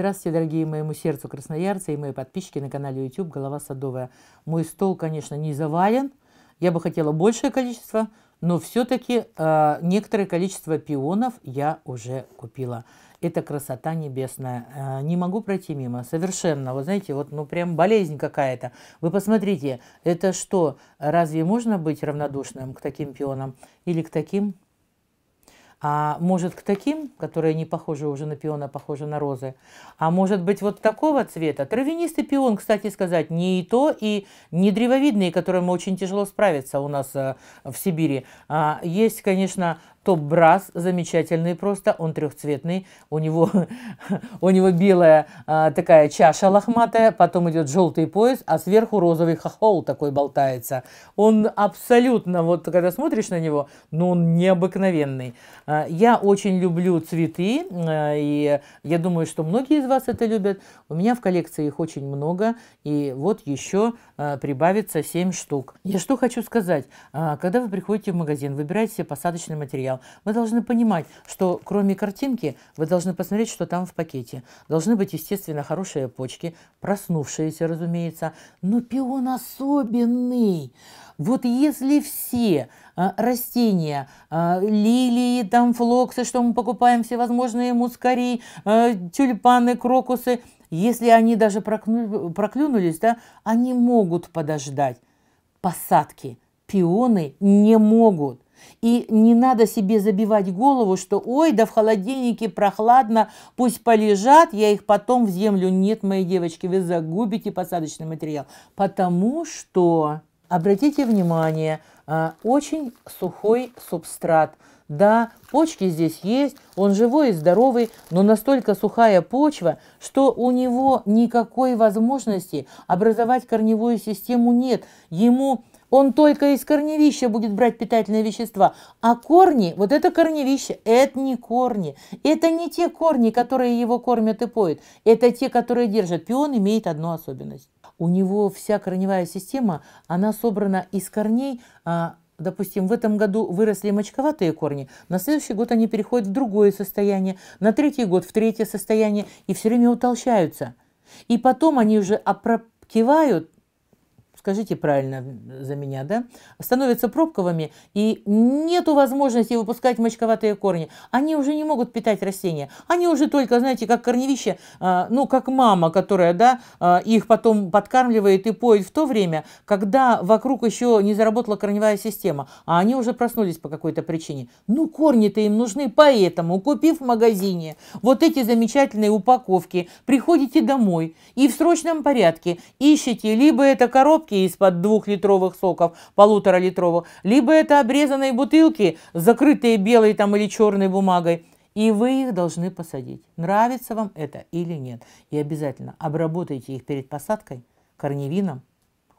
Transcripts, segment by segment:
Здравствуйте, дорогие моему сердцу красноярцы и мои подписчики на канале YouTube «Голова садовая». Мой стол, конечно, не завален. Я бы хотела большее количество, но все-таки э, а, некоторое количество пионов я уже купила. Это красота небесная. Э, не могу пройти мимо. Совершенно. Вы знаете, вот ну прям болезнь какая-то. Вы посмотрите, это что? Разве можно быть равнодушным к таким пионам или к таким а может к таким, которые не похожи уже на пион, а похожи на розы, а может быть вот такого цвета. Травянистый пион, кстати сказать, не и то, и не древовидные, которым очень тяжело справиться у нас э, в Сибири. А, есть, конечно, Топ-брас замечательный просто, он трехцветный, у него, у него белая а, такая чаша лохматая, потом идет желтый пояс, а сверху розовый хохол такой болтается. Он абсолютно, вот когда смотришь на него, но ну, он необыкновенный. А, я очень люблю цветы, а, и я думаю, что многие из вас это любят. У меня в коллекции их очень много, и вот еще а, прибавится 7 штук. Я что хочу сказать, а, когда вы приходите в магазин, выбираете себе посадочный материал, материал. Мы должны понимать, что кроме картинки, вы должны посмотреть, что там в пакете. Должны быть, естественно, хорошие почки, проснувшиеся, разумеется. Но пион особенный. Вот если все а, растения, а, лилии, там флоксы, что мы покупаем, всевозможные мускари, а, тюльпаны, крокусы, если они даже прокну, проклюнулись, да, они могут подождать посадки. Пионы не могут. И не надо себе забивать голову, что ой, да в холодильнике прохладно, пусть полежат, я их потом в землю. Нет, мои девочки, вы загубите посадочный материал. Потому что, обратите внимание, а, очень сухой субстрат – да, почки здесь есть, он живой и здоровый, но настолько сухая почва, что у него никакой возможности образовать корневую систему нет. Ему он только из корневища будет брать питательные вещества. А корни, вот это корневище, это не корни. Это не те корни, которые его кормят и поют. Это те, которые держат. Пион имеет одну особенность. У него вся корневая система, она собрана из корней, а, допустим, в этом году выросли мочковатые корни, на следующий год они переходят в другое состояние, на третий год в третье состояние и все время утолщаются. И потом они уже опрокивают скажите правильно за меня, да, становятся пробковыми, и нет возможности выпускать мочковатые корни. Они уже не могут питать растения. Они уже только, знаете, как корневище, а, ну, как мама, которая, да, а, их потом подкармливает и поет в то время, когда вокруг еще не заработала корневая система, а они уже проснулись по какой-то причине. Ну, корни-то им нужны, поэтому, купив в магазине вот эти замечательные упаковки, приходите домой и в срочном порядке ищите либо это коробки, колобки из-под двухлитровых соков, полуторалитровых, либо это обрезанные бутылки, закрытые белой там или черной бумагой. И вы их должны посадить. Нравится вам это или нет. И обязательно обработайте их перед посадкой корневином,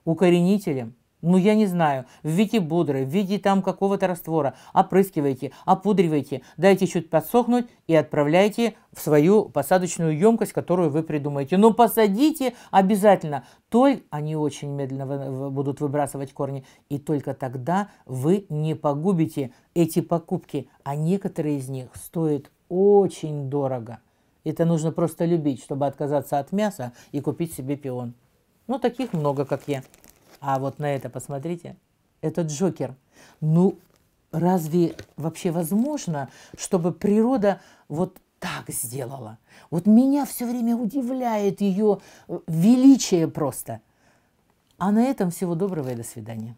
укоренителем – ну я не знаю, в виде будры, в виде там какого-то раствора, опрыскивайте, опудривайте, дайте чуть подсохнуть и отправляйте в свою посадочную емкость, которую вы придумаете. Но ну, посадите обязательно, только они очень медленно будут выбрасывать корни, и только тогда вы не погубите эти покупки, а некоторые из них стоят очень дорого. Это нужно просто любить, чтобы отказаться от мяса и купить себе пион. Ну, таких много, как я. А вот на это посмотрите. Это Джокер. Ну, разве вообще возможно, чтобы природа вот так сделала? Вот меня все время удивляет ее э, величие просто. А на этом всего доброго и до свидания.